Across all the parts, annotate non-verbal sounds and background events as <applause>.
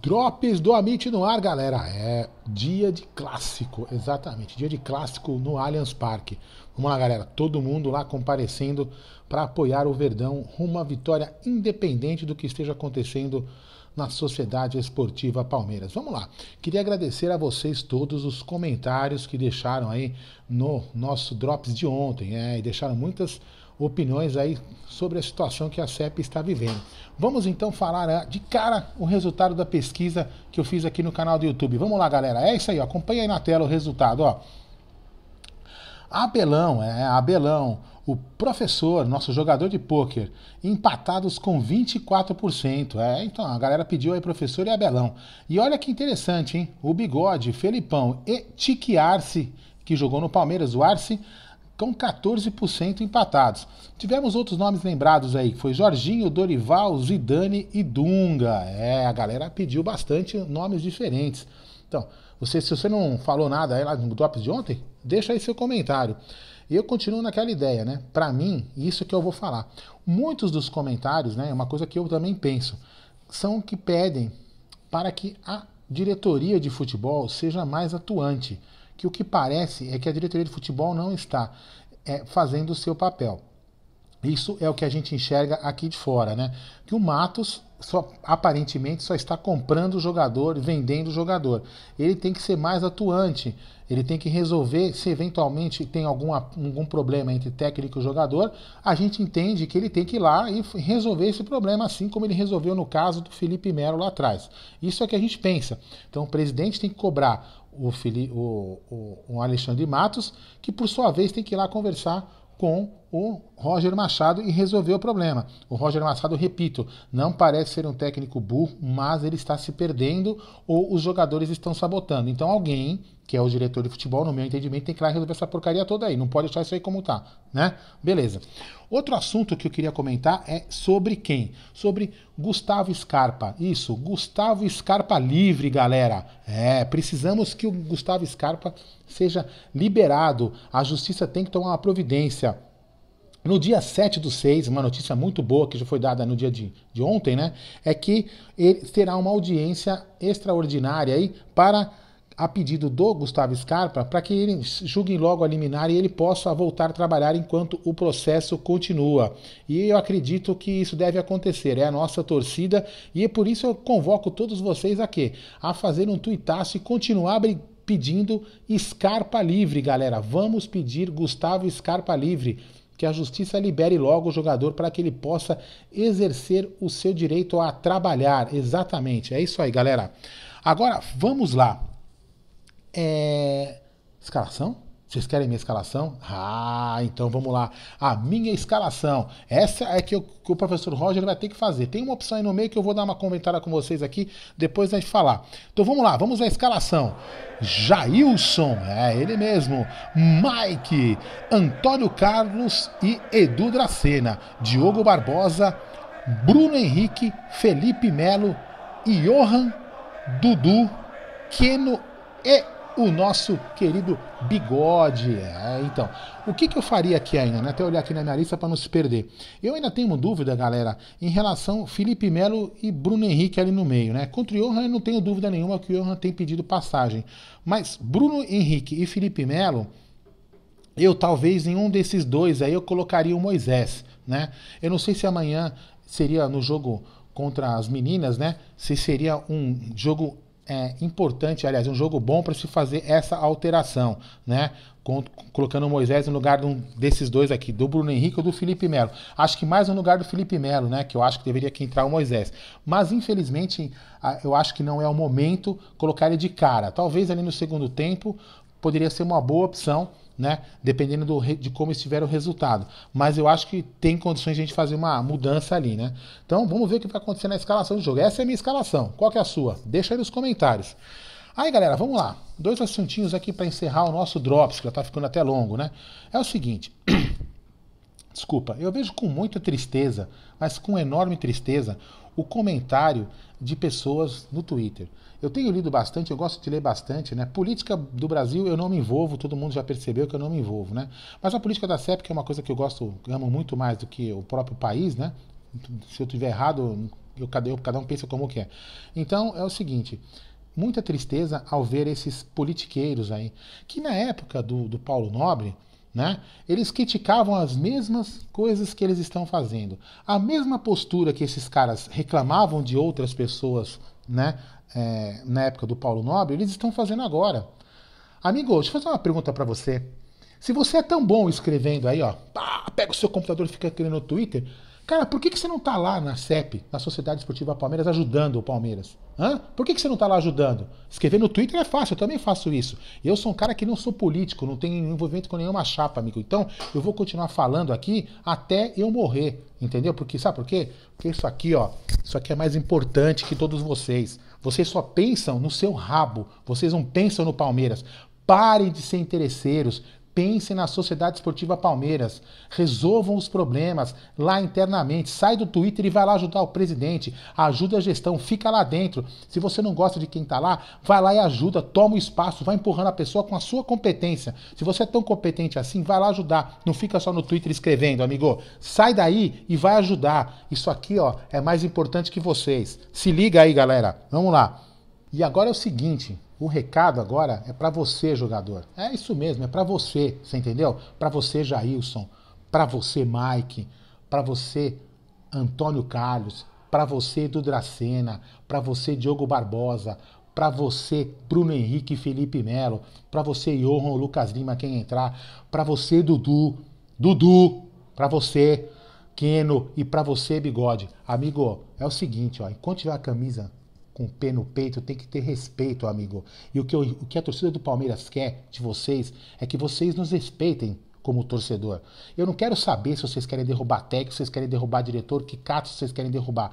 Drops do Amit no ar, galera. É dia de clássico, exatamente. Dia de clássico no Allianz Parque. Vamos lá, galera. Todo mundo lá comparecendo para apoiar o Verdão rumo à vitória, independente do que esteja acontecendo na Sociedade Esportiva Palmeiras. Vamos lá. Queria agradecer a vocês todos os comentários que deixaram aí no nosso Drops de ontem, né? E deixaram muitas opiniões aí sobre a situação que a CEP está vivendo. Vamos então falar eh, de cara o resultado da pesquisa que eu fiz aqui no canal do YouTube. Vamos lá, galera. É isso aí, ó. acompanha aí na tela o resultado. Ó. Abelão, é, Abelão, o professor, nosso jogador de pôquer, empatados com 24%. É, então a galera pediu aí professor e Abelão. E olha que interessante, hein? O Bigode, Felipão e Arce, que jogou no Palmeiras, o Arce, com 14% empatados. Tivemos outros nomes lembrados aí, que foi Jorginho, Dorival, Zidane e Dunga. É, a galera pediu bastante nomes diferentes. Então, você, se você não falou nada aí lá no Drops de ontem, deixa aí seu comentário. E eu continuo naquela ideia, né? Para mim, isso que eu vou falar. Muitos dos comentários, né, é uma coisa que eu também penso, são que pedem para que a diretoria de futebol seja mais atuante que o que parece é que a diretoria de futebol não está é, fazendo o seu papel. Isso é o que a gente enxerga aqui de fora, né? Que o Matos só, aparentemente só está comprando o jogador, vendendo o jogador. Ele tem que ser mais atuante, ele tem que resolver se eventualmente tem algum, algum problema entre técnico e jogador. A gente entende que ele tem que ir lá e resolver esse problema, assim como ele resolveu no caso do Felipe Melo lá atrás. Isso é o que a gente pensa. Então o presidente tem que cobrar o, Fili, o, o, o Alexandre Matos, que por sua vez tem que ir lá conversar com o Roger Machado e resolveu o problema. O Roger Machado, repito, não parece ser um técnico burro, mas ele está se perdendo ou os jogadores estão sabotando. Então alguém, que é o diretor de futebol, no meu entendimento, tem que ir lá resolver essa porcaria toda aí. Não pode deixar isso aí como tá, né? Beleza. Outro assunto que eu queria comentar é sobre quem? Sobre Gustavo Scarpa. Isso, Gustavo Scarpa livre, galera. É, precisamos que o Gustavo Scarpa seja liberado. A justiça tem que tomar uma providência no dia 7 do 6, uma notícia muito boa que já foi dada no dia de, de ontem, né? É que ele terá uma audiência extraordinária aí para a pedido do Gustavo Scarpa para que ele julguem logo a liminar e ele possa voltar a trabalhar enquanto o processo continua. E eu acredito que isso deve acontecer, é a nossa torcida e é por isso eu convoco todos vocês a quê? A fazer um tuitaço e continuar pedindo Scarpa livre, galera. Vamos pedir Gustavo Scarpa livre que a justiça libere logo o jogador para que ele possa exercer o seu direito a trabalhar. Exatamente, é isso aí, galera. Agora, vamos lá. É... Escalação? Vocês querem minha escalação? Ah, então vamos lá. A minha escalação. Essa é que, eu, que o professor Roger vai ter que fazer. Tem uma opção aí no meio que eu vou dar uma comentada com vocês aqui depois da gente falar. Então vamos lá, vamos à escalação. Jailson, é ele mesmo. Mike, Antônio Carlos e Edu Dracena. Diogo Barbosa, Bruno Henrique, Felipe Melo, Johan, Dudu, Keno e o nosso querido Bigode. É, então, o que, que, eu faria aqui ainda? Né? Até olhar aqui na minha lista para não se perder. Eu ainda tenho uma dúvida, galera, em relação Felipe Melo e Bruno Henrique ali no meio. Né? Contra o Johan, eu não tenho dúvida nenhuma que o Johan tem pedido passagem. Mas Bruno Henrique e Felipe Melo, eu talvez em um desses dois aí eu colocaria o Moisés. Né? Eu não sei se amanhã seria no jogo contra as meninas, né? Se seria um jogo é, importante, aliás, um jogo bom para se fazer essa alteração, né? colocando o Moisés no lugar de um desses dois aqui, do Bruno Henrique ou do Felipe Melo. Acho que mais no lugar do Felipe Melo, né? Que eu acho que deveria que entrar o Moisés. Mas infelizmente, eu acho que não é o momento colocar ele de cara. Talvez ali no segundo tempo, poderia ser uma boa opção, né? Dependendo do, de como estiver o resultado. Mas eu acho que tem condições de a gente fazer uma mudança ali, né? Então vamos ver o que vai acontecer na escalação do jogo. Essa é a minha escalação. Qual que é a sua? Deixa aí nos comentários. Aí galera, vamos lá. Dois assuntinhos aqui para encerrar o nosso Drops, que já está ficando até longo, né? É o seguinte. <coughs> Desculpa, eu vejo com muita tristeza, mas com enorme tristeza, o comentário de pessoas no Twitter. Eu tenho lido bastante, eu gosto de ler bastante, né? Política do Brasil eu não me envolvo, todo mundo já percebeu que eu não me envolvo, né? Mas a política da CEP, que é uma coisa que eu gosto, amo muito mais do que o próprio país, né? Se eu tiver errado, eu, eu, cada um pensa como quer. Então é o seguinte muita tristeza ao ver esses politiqueiros aí, que na época do, do Paulo Nobre né? Eles criticavam as mesmas coisas que eles estão fazendo. A mesma postura que esses caras reclamavam de outras pessoas né, é, na época do Paulo Nobre, eles estão fazendo agora. Amigo, deixa eu fazer uma pergunta para você. Se você é tão bom escrevendo aí, ó, pá, pega o seu computador e fica criando no Twitter, Cara, por que, que você não está lá na CEP, na Sociedade Esportiva Palmeiras, ajudando o Palmeiras? Hã? Por que, que você não está lá ajudando? Escrever no Twitter é fácil, eu também faço isso. Eu sou um cara que não sou político, não tenho envolvimento com nenhuma chapa, amigo. Então, eu vou continuar falando aqui até eu morrer, entendeu? Porque, sabe por quê? Porque isso aqui, ó, isso aqui é mais importante que todos vocês. Vocês só pensam no seu rabo, vocês não pensam no Palmeiras. Parem de ser interesseiros, Pensem na Sociedade Esportiva Palmeiras, resolvam os problemas lá internamente, sai do Twitter e vai lá ajudar o presidente, ajuda a gestão, fica lá dentro. Se você não gosta de quem está lá, vai lá e ajuda, toma o espaço, vai empurrando a pessoa com a sua competência. Se você é tão competente assim, vai lá ajudar, não fica só no Twitter escrevendo, amigo. Sai daí e vai ajudar. Isso aqui, ó, é mais importante que vocês. Se liga aí, galera. Vamos lá. E agora é o seguinte, o recado agora é para você, jogador. É isso mesmo, é para você, você entendeu? Para você, Jailson, para você, Mike, para você, Antônio Carlos, para você, Edu Dracena, para você, Diogo Barbosa, para você, Bruno Henrique e Felipe Melo, para você, Johan Lucas Lima, quem entrar, para você, Dudu, Dudu, para você, Keno e para você, Bigode. Amigo, é o seguinte, ó, enquanto tiver a camisa com o pé no peito, tem que ter respeito, amigo. E o que, eu, o que a torcida do Palmeiras quer de vocês é que vocês nos respeitem como torcedor. Eu não quero saber se vocês querem derrubar técnico, se vocês querem derrubar diretor, que cato vocês querem derrubar.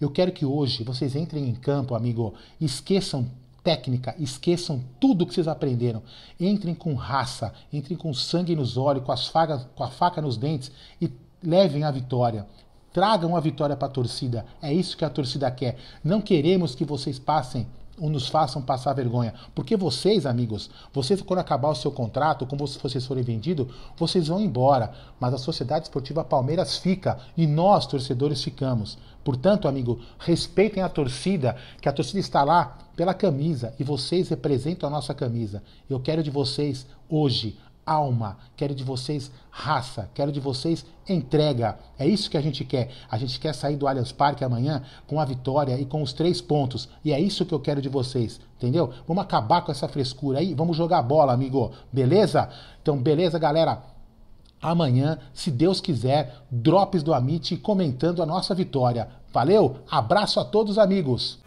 Eu quero que hoje vocês entrem em campo, amigo, esqueçam técnica, esqueçam tudo que vocês aprenderam. Entrem com raça, entrem com sangue nos olhos, com, as fagas, com a faca nos dentes e levem a vitória. Tragam a vitória para a torcida. É isso que a torcida quer. Não queremos que vocês passem ou nos façam passar vergonha. Porque vocês, amigos, vocês quando acabar o seu contrato, como se vocês forem vendidos, vocês vão embora. Mas a Sociedade Esportiva Palmeiras fica e nós, torcedores, ficamos. Portanto, amigo, respeitem a torcida, que a torcida está lá pela camisa e vocês representam a nossa camisa. Eu quero de vocês hoje alma, quero de vocês raça, quero de vocês entrega. É isso que a gente quer. A gente quer sair do Allianz Parque amanhã com a vitória e com os três pontos. E é isso que eu quero de vocês, entendeu? Vamos acabar com essa frescura aí, vamos jogar bola, amigo. Beleza? Então, beleza, galera? Amanhã, se Deus quiser, drops do Amit comentando a nossa vitória. Valeu? Abraço a todos, amigos.